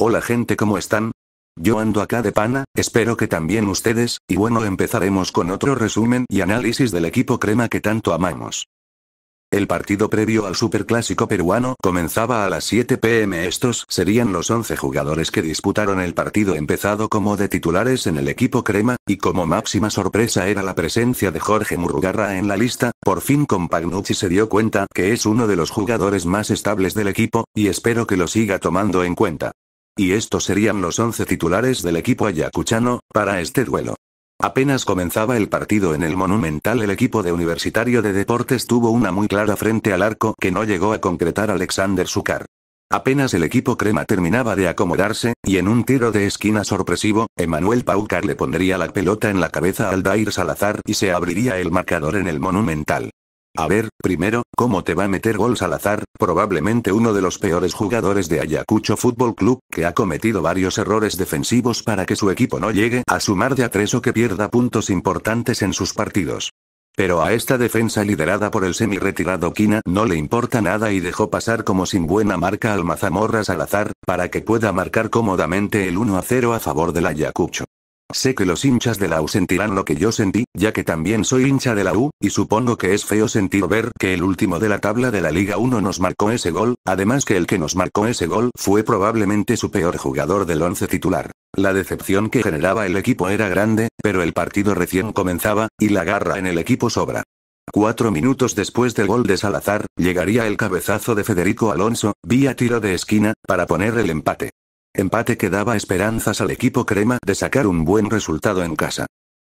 Hola gente, ¿cómo están? Yo ando acá de pana, espero que también ustedes, y bueno empezaremos con otro resumen y análisis del equipo crema que tanto amamos. El partido previo al Superclásico peruano comenzaba a las 7 pm. Estos serían los 11 jugadores que disputaron el partido empezado como de titulares en el equipo crema, y como máxima sorpresa era la presencia de Jorge Murrugarra en la lista, por fin con Pagnucci se dio cuenta que es uno de los jugadores más estables del equipo, y espero que lo siga tomando en cuenta. Y estos serían los 11 titulares del equipo ayacuchano, para este duelo. Apenas comenzaba el partido en el Monumental el equipo de Universitario de Deportes tuvo una muy clara frente al arco que no llegó a concretar Alexander Sucar. Apenas el equipo crema terminaba de acomodarse, y en un tiro de esquina sorpresivo, Emanuel Paucar le pondría la pelota en la cabeza al Dair Salazar y se abriría el marcador en el Monumental. A ver, primero, ¿cómo te va a meter gol Salazar, probablemente uno de los peores jugadores de Ayacucho Fútbol Club, que ha cometido varios errores defensivos para que su equipo no llegue a sumar de a tres o que pierda puntos importantes en sus partidos? Pero a esta defensa liderada por el semi-retirado Quina no le importa nada y dejó pasar como sin buena marca al Mazamorra Salazar, para que pueda marcar cómodamente el 1 a 0 a favor del Ayacucho. Sé que los hinchas de la U sentirán lo que yo sentí, ya que también soy hincha de la U, y supongo que es feo sentir ver que el último de la tabla de la Liga 1 nos marcó ese gol, además que el que nos marcó ese gol fue probablemente su peor jugador del once titular. La decepción que generaba el equipo era grande, pero el partido recién comenzaba, y la garra en el equipo sobra. Cuatro minutos después del gol de Salazar, llegaría el cabezazo de Federico Alonso, vía tiro de esquina, para poner el empate. Empate que daba esperanzas al equipo crema de sacar un buen resultado en casa.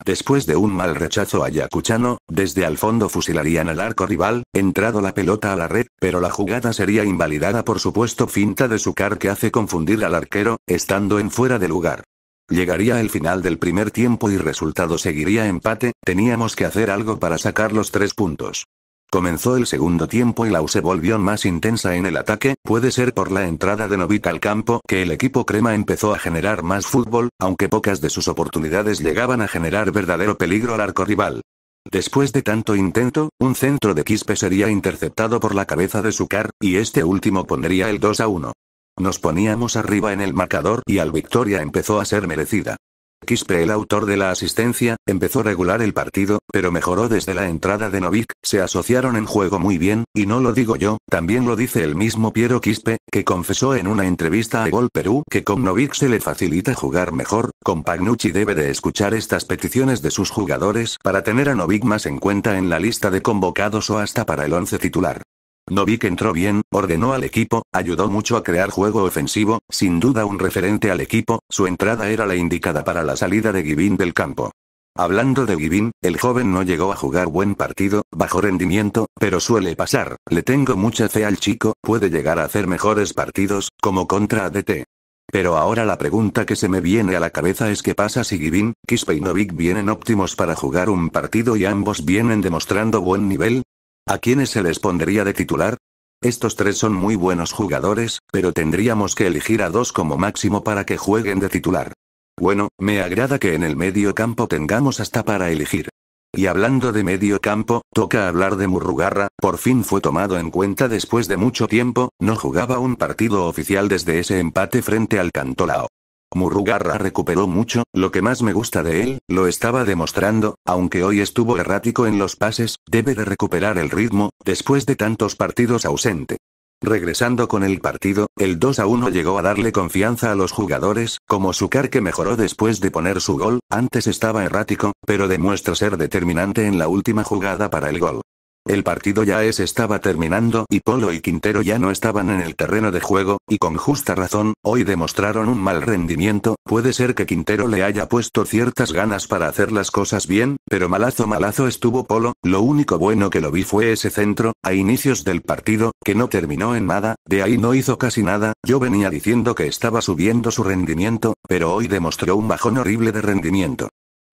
Después de un mal rechazo a Yacuchano, desde al fondo fusilarían al arco rival, entrado la pelota a la red, pero la jugada sería invalidada por supuesto finta de car que hace confundir al arquero, estando en fuera de lugar. Llegaría el final del primer tiempo y resultado seguiría empate, teníamos que hacer algo para sacar los tres puntos. Comenzó el segundo tiempo y la se volvió más intensa en el ataque, puede ser por la entrada de Novik al campo que el equipo crema empezó a generar más fútbol, aunque pocas de sus oportunidades llegaban a generar verdadero peligro al arco rival. Después de tanto intento, un centro de Quispe sería interceptado por la cabeza de Sucar, y este último pondría el 2 a 1. Nos poníamos arriba en el marcador y al victoria empezó a ser merecida. Quispe el autor de la asistencia, empezó regular el partido, pero mejoró desde la entrada de Novik, se asociaron en juego muy bien, y no lo digo yo, también lo dice el mismo Piero Quispe, que confesó en una entrevista a Gol Perú que con Novik se le facilita jugar mejor, con Pagnucci debe de escuchar estas peticiones de sus jugadores para tener a Novik más en cuenta en la lista de convocados o hasta para el once titular. Novik entró bien, ordenó al equipo, ayudó mucho a crear juego ofensivo, sin duda un referente al equipo, su entrada era la indicada para la salida de Givin del campo. Hablando de Givin, el joven no llegó a jugar buen partido, bajo rendimiento, pero suele pasar, le tengo mucha fe al chico, puede llegar a hacer mejores partidos, como contra ADT. Pero ahora la pregunta que se me viene a la cabeza es qué pasa si Givin, Kispe y Novik vienen óptimos para jugar un partido y ambos vienen demostrando buen nivel, ¿A quiénes se les pondría de titular? Estos tres son muy buenos jugadores, pero tendríamos que elegir a dos como máximo para que jueguen de titular. Bueno, me agrada que en el medio campo tengamos hasta para elegir. Y hablando de medio campo, toca hablar de Murrugarra, por fin fue tomado en cuenta después de mucho tiempo, no jugaba un partido oficial desde ese empate frente al Cantolao. Murugarra recuperó mucho, lo que más me gusta de él, lo estaba demostrando, aunque hoy estuvo errático en los pases, debe de recuperar el ritmo, después de tantos partidos ausente. Regresando con el partido, el 2 a 1 llegó a darle confianza a los jugadores, como Sukar que mejoró después de poner su gol, antes estaba errático, pero demuestra ser determinante en la última jugada para el gol. El partido ya es estaba terminando y Polo y Quintero ya no estaban en el terreno de juego, y con justa razón, hoy demostraron un mal rendimiento, puede ser que Quintero le haya puesto ciertas ganas para hacer las cosas bien, pero malazo malazo estuvo Polo, lo único bueno que lo vi fue ese centro, a inicios del partido, que no terminó en nada, de ahí no hizo casi nada, yo venía diciendo que estaba subiendo su rendimiento, pero hoy demostró un bajón horrible de rendimiento.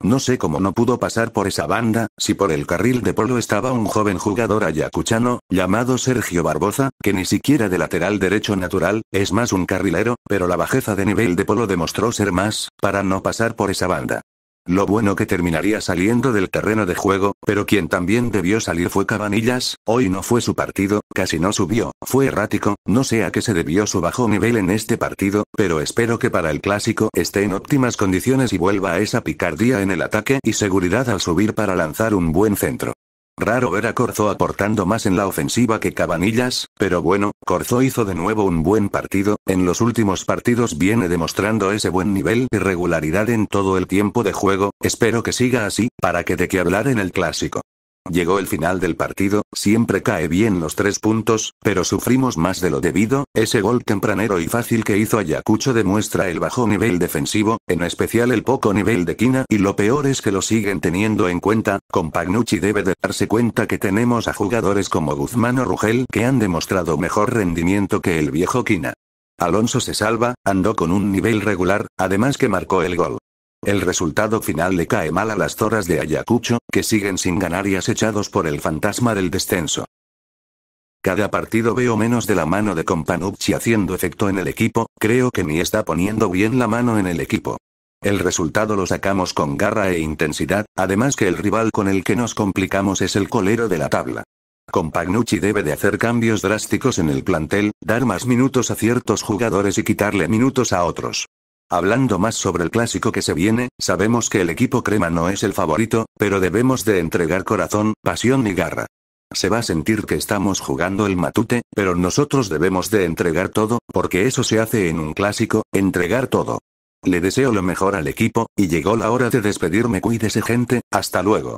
No sé cómo no pudo pasar por esa banda, si por el carril de polo estaba un joven jugador ayacuchano, llamado Sergio Barboza, que ni siquiera de lateral derecho natural, es más un carrilero, pero la bajeza de nivel de polo demostró ser más, para no pasar por esa banda. Lo bueno que terminaría saliendo del terreno de juego, pero quien también debió salir fue Cabanillas, hoy no fue su partido, casi no subió, fue errático, no sé a qué se debió su bajo nivel en este partido, pero espero que para el clásico esté en óptimas condiciones y vuelva a esa picardía en el ataque y seguridad al subir para lanzar un buen centro. Raro ver a Corzo aportando más en la ofensiva que Cabanillas, pero bueno, Corzo hizo de nuevo un buen partido, en los últimos partidos viene demostrando ese buen nivel y regularidad en todo el tiempo de juego, espero que siga así, para que de que hablar en el clásico. Llegó el final del partido, siempre cae bien los tres puntos, pero sufrimos más de lo debido, ese gol tempranero y fácil que hizo Ayacucho demuestra el bajo nivel defensivo, en especial el poco nivel de Kina y lo peor es que lo siguen teniendo en cuenta, con Pagnucci debe de darse cuenta que tenemos a jugadores como Guzmán o Rugel que han demostrado mejor rendimiento que el viejo Kina. Alonso se salva, andó con un nivel regular, además que marcó el gol. El resultado final le cae mal a las zorras de Ayacucho, que siguen sin ganar y acechados por el fantasma del descenso. Cada partido veo menos de la mano de Compagnucci haciendo efecto en el equipo, creo que ni está poniendo bien la mano en el equipo. El resultado lo sacamos con garra e intensidad, además que el rival con el que nos complicamos es el colero de la tabla. Compagnucci debe de hacer cambios drásticos en el plantel, dar más minutos a ciertos jugadores y quitarle minutos a otros. Hablando más sobre el clásico que se viene, sabemos que el equipo crema no es el favorito, pero debemos de entregar corazón, pasión y garra. Se va a sentir que estamos jugando el matute, pero nosotros debemos de entregar todo, porque eso se hace en un clásico, entregar todo. Le deseo lo mejor al equipo, y llegó la hora de despedirme. Cuídese gente, hasta luego.